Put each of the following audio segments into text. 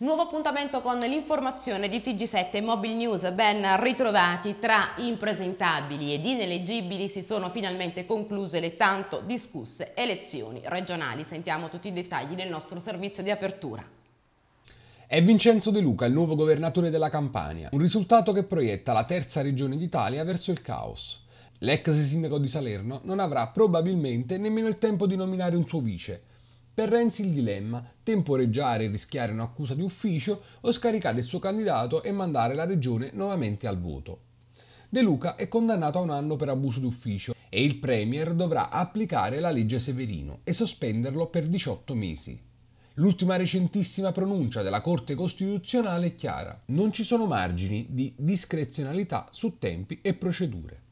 Nuovo appuntamento con l'informazione di TG7 e Mobile News, ben ritrovati tra impresentabili ed ineleggibili si sono finalmente concluse le tanto discusse elezioni regionali. Sentiamo tutti i dettagli nel nostro servizio di apertura. È Vincenzo De Luca il nuovo governatore della Campania, un risultato che proietta la terza regione d'Italia verso il caos. L'ex sindaco di Salerno non avrà probabilmente nemmeno il tempo di nominare un suo vice, per Renzi il dilemma, temporeggiare e rischiare un'accusa di ufficio o scaricare il suo candidato e mandare la regione nuovamente al voto. De Luca è condannato a un anno per abuso d'ufficio e il Premier dovrà applicare la legge Severino e sospenderlo per 18 mesi. L'ultima recentissima pronuncia della Corte Costituzionale è chiara, non ci sono margini di discrezionalità su tempi e procedure.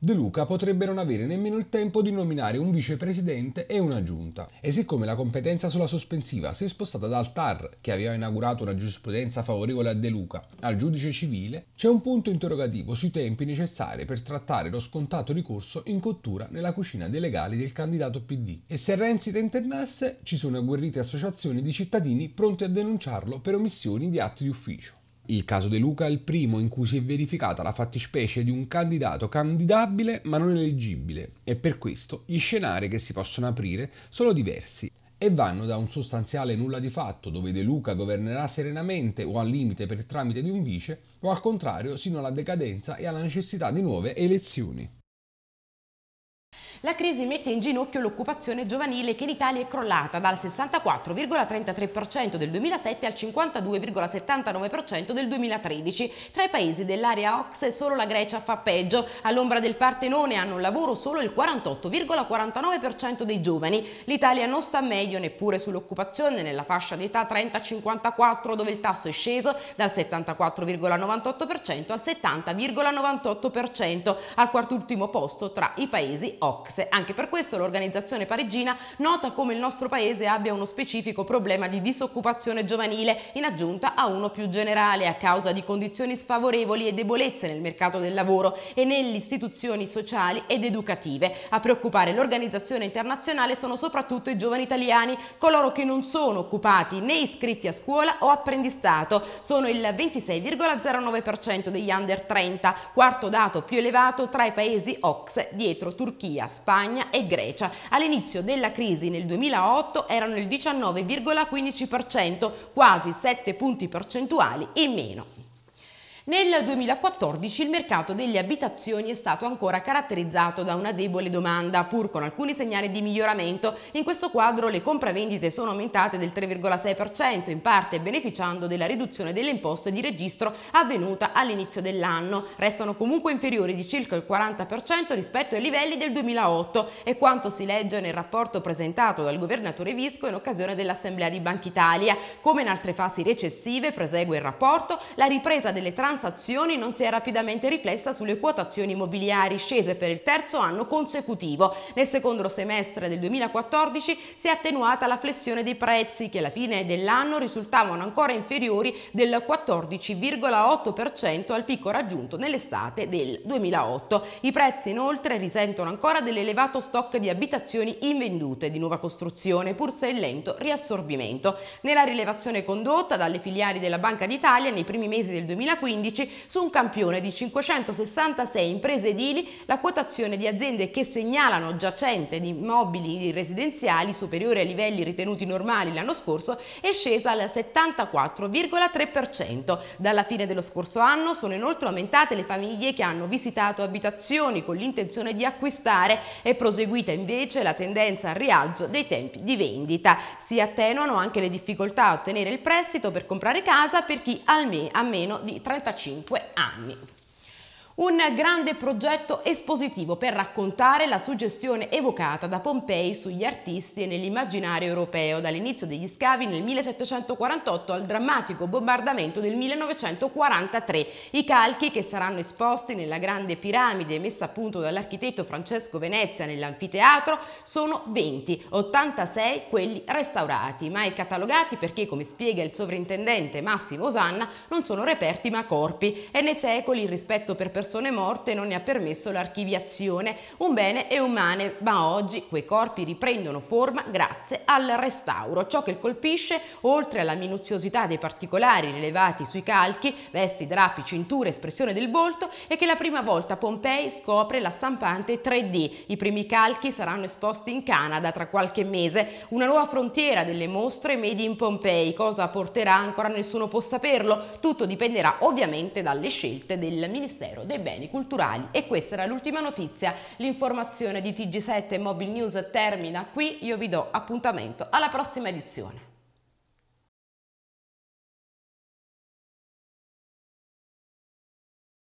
De Luca potrebbe non avere nemmeno il tempo di nominare un vicepresidente e una giunta. E siccome la competenza sulla sospensiva si è spostata dal TAR, che aveva inaugurato una giurisprudenza favorevole a De Luca, al giudice civile, c'è un punto interrogativo sui tempi necessari per trattare lo scontato ricorso in cottura nella cucina dei legali del candidato PD. E se Renzi te ci sono agguerrite associazioni di cittadini pronti a denunciarlo per omissioni di atti di ufficio. Il caso De Luca è il primo in cui si è verificata la fattispecie di un candidato candidabile ma non eleggibile e per questo gli scenari che si possono aprire sono diversi e vanno da un sostanziale nulla di fatto dove De Luca governerà serenamente o al limite per il tramite di un vice o al contrario sino alla decadenza e alla necessità di nuove elezioni. La crisi mette in ginocchio l'occupazione giovanile che in Italia è crollata dal 64,33% del 2007 al 52,79% del 2013. Tra i paesi dell'area Ox solo la Grecia fa peggio. All'ombra del Partenone hanno un lavoro solo il 48,49% dei giovani. L'Italia non sta meglio neppure sull'occupazione nella fascia d'età 30-54 dove il tasso è sceso dal 74,98% al 70,98% al quartultimo posto tra i paesi Ox box. Anche per questo l'organizzazione parigina nota come il nostro paese abbia uno specifico problema di disoccupazione giovanile in aggiunta a uno più generale a causa di condizioni sfavorevoli e debolezze nel mercato del lavoro e nelle istituzioni sociali ed educative. A preoccupare l'organizzazione internazionale sono soprattutto i giovani italiani, coloro che non sono occupati né iscritti a scuola o apprendistato. Sono il 26,09% degli under 30, quarto dato più elevato tra i paesi OX dietro Turchia, Spagna e Grecia. All'inizio della crisi nel 2008 erano il 19,15%, quasi 7 punti percentuali in meno. Nel 2014 il mercato delle abitazioni è stato ancora caratterizzato da una debole domanda, pur con alcuni segnali di miglioramento. In questo quadro le compravendite sono aumentate del 3,6%, in parte beneficiando della riduzione delle imposte di registro avvenuta all'inizio dell'anno. Restano comunque inferiori di circa il 40% rispetto ai livelli del 2008 e quanto si legge nel rapporto presentato dal governatore Visco in occasione dell'Assemblea di Banca Italia. Come in altre fasi recessive, prosegue il rapporto, la ripresa delle transazioni transazioni non si è rapidamente riflessa sulle quotazioni immobiliari scese per il terzo anno consecutivo. Nel secondo semestre del 2014 si è attenuata la flessione dei prezzi che alla fine dell'anno risultavano ancora inferiori del 14,8% al picco raggiunto nell'estate del 2008. I prezzi inoltre risentono ancora dell'elevato stock di abitazioni invendute di nuova costruzione pur se in lento riassorbimento. Nella rilevazione condotta dalle filiali della Banca d'Italia nei primi mesi del 2015 2015 su un campione di 566 imprese edili la quotazione di aziende che segnalano giacente di immobili residenziali superiore ai livelli ritenuti normali l'anno scorso è scesa al 74,3%. Dalla fine dello scorso anno sono inoltre aumentate le famiglie che hanno visitato abitazioni con l'intenzione di acquistare e proseguita invece la tendenza al rialzo dei tempi di vendita. Si attenuano anche le difficoltà a ottenere il prestito per comprare casa per chi ha meno di 30 45 anni un grande progetto espositivo per raccontare la suggestione evocata da Pompei sugli artisti e nell'immaginario europeo dall'inizio degli scavi nel 1748 al drammatico bombardamento del 1943. I calchi che saranno esposti nella grande piramide messa a punto dall'architetto Francesco Venezia nell'anfiteatro sono 20, 86 quelli restaurati, mai catalogati perché, come spiega il sovrintendente Massimo Osanna, non sono reperti ma corpi e nei secoli il rispetto per persone persone morte non ne ha permesso l'archiviazione. Un bene è umane, ma oggi quei corpi riprendono forma grazie al restauro. Ciò che colpisce, oltre alla minuziosità dei particolari rilevati sui calchi, vesti, drappi, cinture, espressione del volto, è che la prima volta Pompei scopre la stampante 3D. I primi calchi saranno esposti in Canada tra qualche mese. Una nuova frontiera delle mostre made in Pompei. Cosa porterà ancora nessuno può saperlo. Tutto dipenderà ovviamente dalle scelte del Ministero dei e beni culturali. E questa era l'ultima notizia. L'informazione di TG7 Mobile News termina qui. Io vi do appuntamento alla prossima edizione.